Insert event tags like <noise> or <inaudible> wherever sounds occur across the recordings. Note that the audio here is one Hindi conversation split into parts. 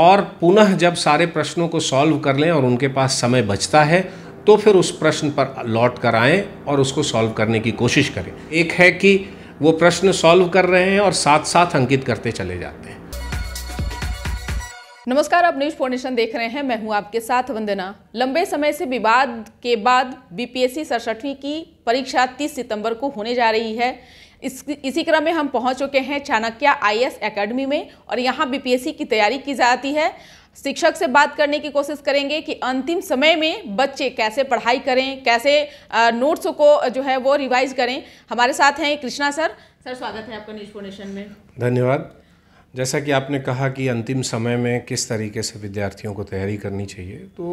और पुनः जब सारे प्रश्नों को सॉल्व कर लें और उनके पास समय बचता है तो फिर उस प्रश्न पर लौट कर आएँ और उसको सॉल्व करने की कोशिश करें एक है कि वो प्रश्न सॉल्व कर रहे हैं और साथ साथ अंकित करते चले जाते हैं नमस्कार आप न्यूज फोर्नेशन देख रहे हैं मैं हूं आपके साथ वंदना लंबे समय से विवाद के बाद बीपीएससी सड़सठवीं की परीक्षा 30 सितंबर को होने जा रही है इस इसी क्रम में हम पहुंच चुके हैं चाणक्य आईएएस एकेडमी में और यहाँ बीपीएससी की तैयारी की जाती है शिक्षक से बात करने की कोशिश करेंगे कि अंतिम समय में बच्चे कैसे पढ़ाई करें कैसे नोट्स को जो है वो रिवाइज करें हमारे साथ हैं कृष्णा सर सर स्वागत है आपका न्यूज़ फोनेशन में धन्यवाद जैसा कि आपने कहा कि अंतिम समय में किस तरीके से विद्यार्थियों को तैयारी करनी चाहिए तो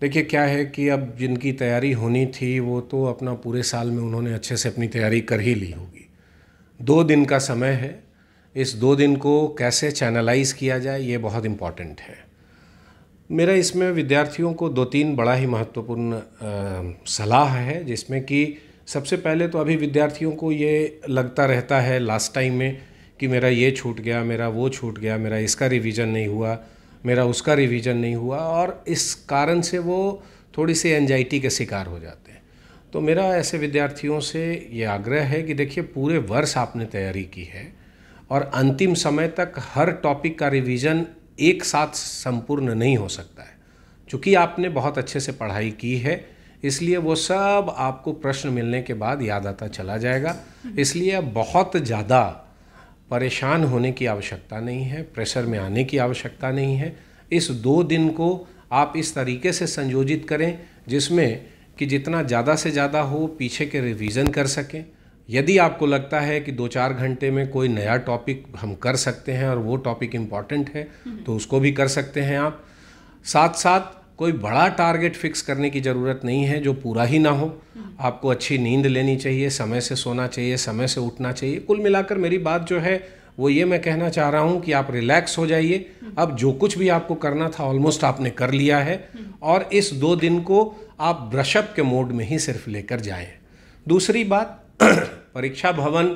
देखिए क्या है कि अब जिनकी तैयारी होनी थी वो तो अपना पूरे साल में उन्होंने अच्छे से अपनी तैयारी कर ही ली होगी दो दिन का समय है इस दो दिन को कैसे चैनलाइज किया जाए ये बहुत इम्पॉर्टेंट है मेरा इसमें विद्यार्थियों को दो तीन बड़ा ही महत्वपूर्ण सलाह है जिसमें कि सबसे पहले तो अभी विद्यार्थियों को ये लगता रहता है लास्ट टाइम में कि मेरा ये छूट गया मेरा वो छूट गया मेरा इसका रिवीजन नहीं हुआ मेरा उसका रिवीजन नहीं हुआ और इस कारण से वो थोड़ी सी एनजाइटी के शिकार हो जाते हैं तो मेरा ऐसे विद्यार्थियों से ये आग्रह है कि देखिए पूरे वर्ष आपने तैयारी की है और अंतिम समय तक हर टॉपिक का रिवीजन एक साथ संपूर्ण नहीं हो सकता है चूँकि आपने बहुत अच्छे से पढ़ाई की है इसलिए वो सब आपको प्रश्न मिलने के बाद याद आता चला जाएगा इसलिए बहुत ज़्यादा परेशान होने की आवश्यकता नहीं है प्रेशर में आने की आवश्यकता नहीं है इस दो दिन को आप इस तरीके से संयोजित करें जिसमें कि जितना ज़्यादा से ज़्यादा हो पीछे के रिवीजन कर सकें यदि आपको लगता है कि दो चार घंटे में कोई नया टॉपिक हम कर सकते हैं और वो टॉपिक इम्पॉर्टेंट है तो उसको भी कर सकते हैं आप साथ साथ कोई बड़ा टारगेट फिक्स करने की ज़रूरत नहीं है जो पूरा ही ना हो आपको अच्छी नींद लेनी चाहिए समय से सोना चाहिए समय से उठना चाहिए कुल मिलाकर मेरी बात जो है वो ये मैं कहना चाह रहा हूँ कि आप रिलैक्स हो जाइए अब जो कुछ भी आपको करना था ऑलमोस्ट आपने कर लिया है और इस दो दिन को आप ब्रशअप के मोड में ही सिर्फ लेकर जाए दूसरी बात <clears throat> परीक्षा भवन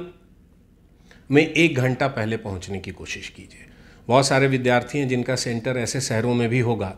में एक घंटा पहले पहुँचने की कोशिश कीजिए बहुत सारे विद्यार्थी हैं जिनका सेंटर ऐसे शहरों में भी होगा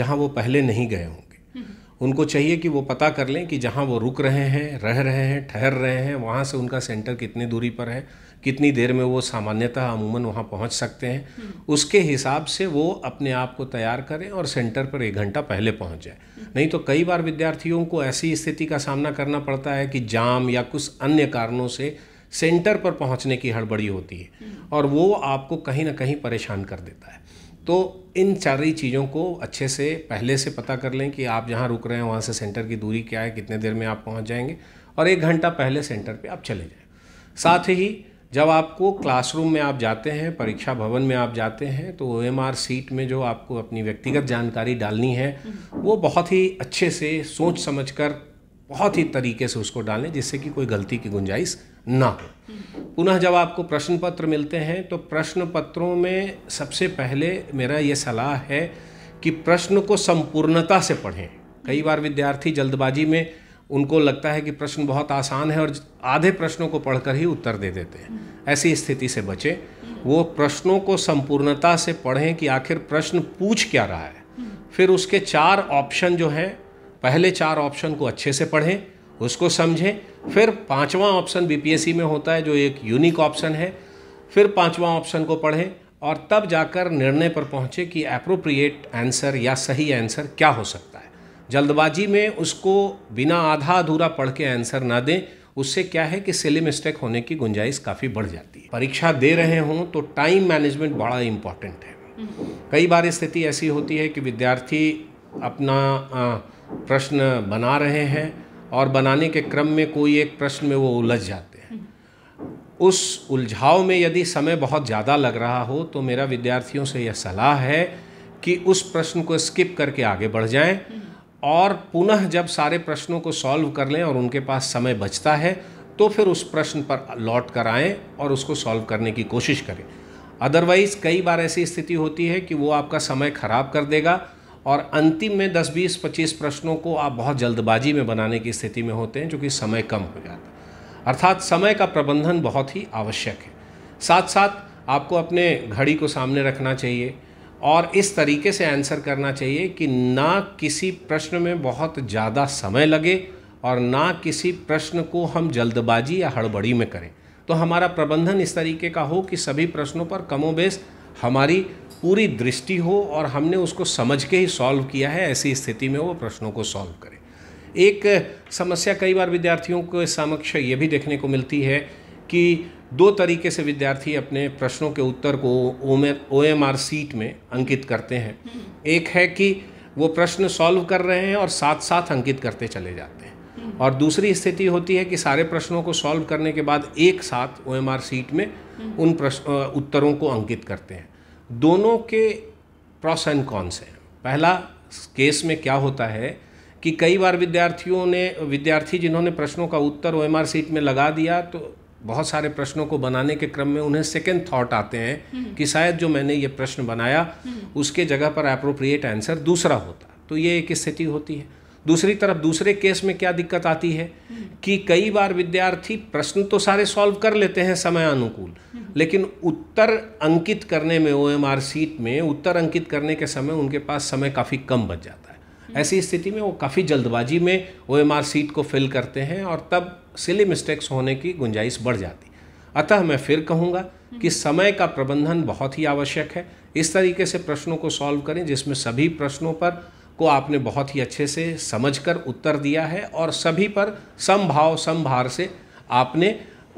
जहाँ वो पहले नहीं गए होंगे उनको चाहिए कि वो पता कर लें कि जहाँ वो रुक रहे हैं रह रहे हैं ठहर रहे हैं वहाँ से उनका सेंटर कितनी दूरी पर है कितनी देर में वो सामान्यतः अमूमन वहाँ पहुँच सकते हैं उसके हिसाब से वो अपने आप को तैयार करें और सेंटर पर एक घंटा पहले पहुँच जाए नहीं तो कई बार विद्यार्थियों को ऐसी स्थिति का सामना करना पड़ता है कि जाम या कुछ अन्य कारणों से सेंटर पर पहुंचने की हड़बड़ी होती है और वो आपको कहीं ना कहीं परेशान कर देता है तो इन सारी चीज़ों को अच्छे से पहले से पता कर लें कि आप जहाँ रुक रहे हैं वहाँ से सेंटर की दूरी क्या है कितने देर में आप पहुँच जाएंगे और एक घंटा पहले सेंटर पे आप चले जाएं साथ ही जब आपको क्लासरूम में आप जाते हैं परीक्षा भवन में आप जाते हैं तो ओ सीट में जो आपको अपनी व्यक्तिगत जानकारी डालनी है वो बहुत ही अच्छे से सोच समझ कर बहुत ही तरीके से उसको डालें जिससे कि कोई गलती की गुंजाइश ना हो पुनः जब आपको प्रश्न पत्र मिलते हैं तो प्रश्न पत्रों में सबसे पहले मेरा ये सलाह है कि प्रश्न को संपूर्णता से पढ़ें कई बार विद्यार्थी जल्दबाजी में उनको लगता है कि प्रश्न बहुत आसान है और आधे प्रश्नों को पढ़कर ही उत्तर दे देते हैं ऐसी स्थिति से बचें वो प्रश्नों को संपूर्णता से पढ़ें कि आखिर प्रश्न पूछ क्या रहा है फिर उसके चार ऑप्शन जो हैं पहले चार ऑप्शन को अच्छे से पढ़ें उसको समझें फिर पांचवा ऑप्शन बीपीएससी में होता है जो एक यूनिक ऑप्शन है फिर पांचवा ऑप्शन को पढ़ें और तब जाकर निर्णय पर पहुंचे कि अप्रोप्रिएट आंसर या सही आंसर क्या हो सकता है जल्दबाजी में उसको बिना आधा अधूरा पढ़ के आंसर ना दें उससे क्या है कि सिली मिस्टेक होने की गुंजाइश काफ़ी बढ़ जाती है परीक्षा दे रहे हों तो टाइम मैनेजमेंट बड़ा इम्पॉर्टेंट है हम्म। कई बार स्थिति ऐसी होती है कि विद्यार्थी अपना आ, प्रश्न बना रहे हैं और बनाने के क्रम में कोई एक प्रश्न में वो उलझ जाते हैं उस उलझाव में यदि समय बहुत ज़्यादा लग रहा हो तो मेरा विद्यार्थियों से यह सलाह है कि उस प्रश्न को स्किप करके आगे बढ़ जाएं और पुनः जब सारे प्रश्नों को सॉल्व कर लें और उनके पास समय बचता है तो फिर उस प्रश्न पर लौट कर आएँ और उसको सॉल्व करने की कोशिश करें अदरवाइज़ कई बार ऐसी स्थिति होती है कि वो आपका समय ख़राब कर देगा और अंतिम में 10 20 25 प्रश्नों को आप बहुत जल्दबाजी में बनाने की स्थिति में होते हैं जो कि समय कम हो जाता है अर्थात समय का प्रबंधन बहुत ही आवश्यक है साथ साथ आपको अपने घड़ी को सामने रखना चाहिए और इस तरीके से आंसर करना चाहिए कि ना किसी प्रश्न में बहुत ज़्यादा समय लगे और ना किसी प्रश्न को हम जल्दबाजी या हड़बड़ी में करें तो हमारा प्रबंधन इस तरीके का हो कि सभी प्रश्नों पर कमोबेश हमारी पूरी दृष्टि हो और हमने उसको समझ के ही सॉल्व किया है ऐसी स्थिति में वो प्रश्नों को सॉल्व करें एक समस्या कई बार विद्यार्थियों के समक्ष ये भी देखने को मिलती है कि दो तरीके से विद्यार्थी अपने प्रश्नों के उत्तर को ओ एम आर सीट में अंकित करते हैं एक है कि वो प्रश्न सॉल्व कर रहे हैं और साथ साथ अंकित करते चले जाते हैं और दूसरी स्थिति होती है कि सारे प्रश्नों को सॉल्व करने के बाद एक साथ ओ एम आर सीट में उन प्रश्न उत्तरों को अंकित करते हैं दोनों के प्रॉस एंड कॉन्स हैं पहला केस में क्या होता है कि कई बार विद्यार्थियों ने विद्यार्थी जिन्होंने प्रश्नों का उत्तर ओ एम सीट में लगा दिया तो बहुत सारे प्रश्नों को बनाने के क्रम में उन्हें सेकेंड थॉट आते हैं हम्म। कि शायद जो मैंने ये प्रश्न बनाया हम्म। उसके जगह पर अप्रोप्रिएट आंसर दूसरा होता तो ये एक स्थिति होती है दूसरी तरफ दूसरे केस में क्या दिक्कत आती है कि कई बार विद्यार्थी प्रश्न तो सारे सॉल्व कर लेते हैं समय अनुकूल लेकिन उत्तर अंकित करने में ओ एम आर सीट में उत्तर अंकित करने के समय उनके पास समय काफ़ी कम बच जाता है ऐसी स्थिति में वो काफ़ी जल्दबाजी में ओ एम आर सीट को फिल करते हैं और तब सिली मिस्टेक्स होने की गुंजाइश बढ़ जाती अतः मैं फिर कहूँगा कि समय का प्रबंधन बहुत ही आवश्यक है इस तरीके से प्रश्नों को सॉल्व करें जिसमें सभी प्रश्नों पर को आपने बहुत ही अच्छे से समझकर उत्तर दिया है और सभी पर समभाव समभार से आपने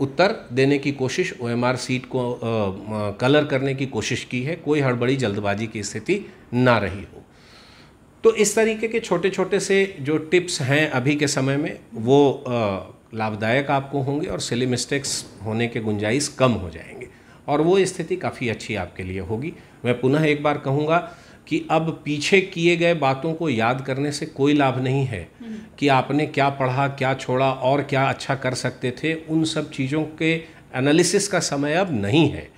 उत्तर देने की कोशिश ओ सीट को आ, आ, कलर करने की कोशिश की है कोई हड़बड़ी जल्दबाजी की स्थिति ना रही हो तो इस तरीके के छोटे छोटे से जो टिप्स हैं अभी के समय में वो लाभदायक आपको होंगे और सिली मिस्टेक्स होने के गुंजाइश कम हो जाएंगे और वो स्थिति काफ़ी अच्छी आपके लिए होगी मैं पुनः एक बार कहूँगा कि अब पीछे किए गए बातों को याद करने से कोई लाभ नहीं है कि आपने क्या पढ़ा क्या छोड़ा और क्या अच्छा कर सकते थे उन सब चीज़ों के एनालिसिस का समय अब नहीं है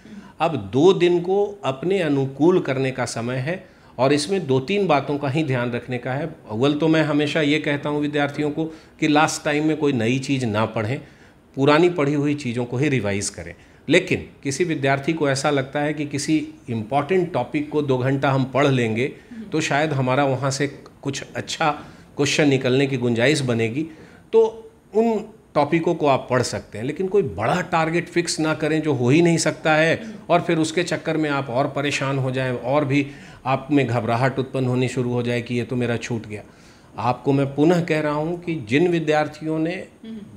अब दो दिन को अपने अनुकूल करने का समय है और इसमें दो तीन बातों का ही ध्यान रखने का है अव्वल तो मैं हमेशा ये कहता हूँ विद्यार्थियों को कि लास्ट टाइम में कोई नई चीज़ ना पढ़ें पुरानी पढ़ी हुई चीज़ों को ही रिवाइज़ करें लेकिन किसी विद्यार्थी को ऐसा लगता है कि किसी इम्पॉर्टेंट टॉपिक को दो घंटा हम पढ़ लेंगे तो शायद हमारा वहाँ से कुछ अच्छा क्वेश्चन निकलने की गुंजाइश बनेगी तो उन टॉपिकों को आप पढ़ सकते हैं लेकिन कोई बड़ा टारगेट फिक्स ना करें जो हो ही नहीं सकता है और फिर उसके चक्कर में आप और परेशान हो जाएं और भी आप में घबराहट उत्पन्न होनी शुरू हो जाए कि ये तो मेरा छूट गया आपको मैं पुनः कह रहा हूँ कि जिन विद्यार्थियों ने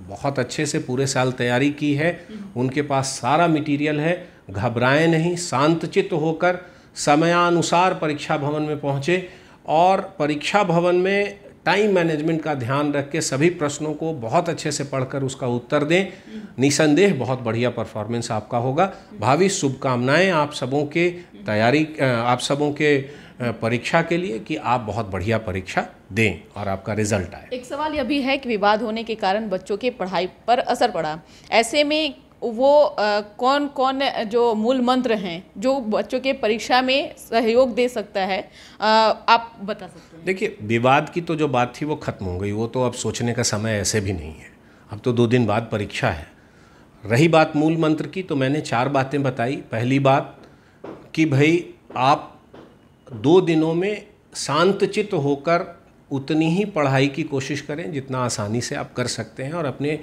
बहुत अच्छे से पूरे साल तैयारी की है उनके पास सारा मटेरियल है घबराएं नहीं शांतचित्त होकर समयानुसार परीक्षा भवन में पहुँचे और परीक्षा भवन में टाइम मैनेजमेंट का ध्यान रख के सभी प्रश्नों को बहुत अच्छे से पढ़कर उसका उत्तर दें निसंदेह बहुत बढ़िया परफॉर्मेंस आपका होगा भावी शुभकामनाएं आप सबों के तैयारी आप सबों के परीक्षा के लिए कि आप बहुत बढ़िया परीक्षा दें और आपका रिजल्ट आए एक सवाल यह भी है कि विवाद होने के कारण बच्चों की पढ़ाई पर असर पड़ा ऐसे में वो कौन कौन जो मूल मंत्र हैं जो बच्चों के परीक्षा में सहयोग दे सकता है आप बता सकते हैं देखिए विवाद की तो जो बात थी वो ख़त्म हो गई वो तो अब सोचने का समय ऐसे भी नहीं है अब तो दो दिन बाद परीक्षा है रही बात मूल मंत्र की तो मैंने चार बातें बताई पहली बात कि भाई आप दो दिनों में शांतचित होकर उतनी ही पढ़ाई की कोशिश करें जितना आसानी से आप कर सकते हैं और अपने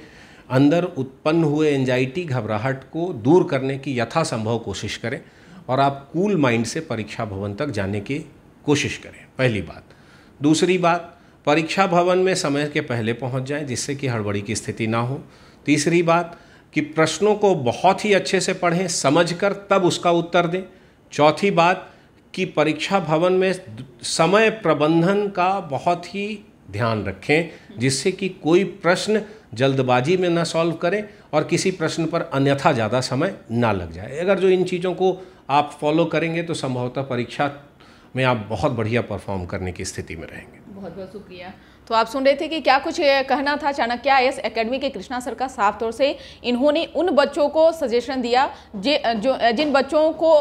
अंदर उत्पन्न हुए एंजाइटी घबराहट को दूर करने की यथासंभव कोशिश करें और आप कूल माइंड से परीक्षा भवन तक जाने की कोशिश करें पहली बात दूसरी बात परीक्षा भवन में समय के पहले पहुंच जाएं जिससे कि हड़बड़ी की स्थिति ना हो तीसरी बात कि प्रश्नों को बहुत ही अच्छे से पढ़ें समझकर तब उसका उत्तर दें चौथी बात कि परीक्षा भवन में समय प्रबंधन का बहुत ही ध्यान रखें जिससे कि कोई प्रश्न जल्दबाजी में ना सॉल्व करें और किसी प्रश्न पर अन्यथा ज़्यादा समय ना लग जाए अगर जो इन चीज़ों को आप फॉलो करेंगे तो संभवतः परीक्षा में आप बहुत बढ़िया परफॉर्म करने की स्थिति में रहेंगे बहुत बहुत शुक्रिया तो आप सुन रहे थे कि क्या कुछ कहना था चाणक्य एस एकेडमी के कृष्णा सर का साफ तौर से इन्होंने उन बच्चों को सजेशन दिया जे, जो जिन बच्चों को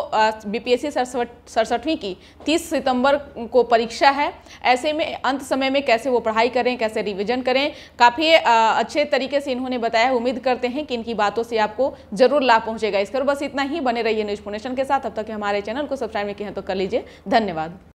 बीपीएससी सड़सठवीं की 30 सितंबर को परीक्षा है ऐसे में अंत समय में कैसे वो पढ़ाई करें कैसे रिवीजन करें काफ़ी अच्छे तरीके से इन्होंने बताया उम्मीद करते हैं कि इनकी बातों से आपको जरूर लाभ पहुँचेगा इस करो बस इतना ही बने रहिए न्यूज फोनेशन के साथ अब तक हमारे चैनल को सब्सक्राइब नहीं किया तो कर लीजिए धन्यवाद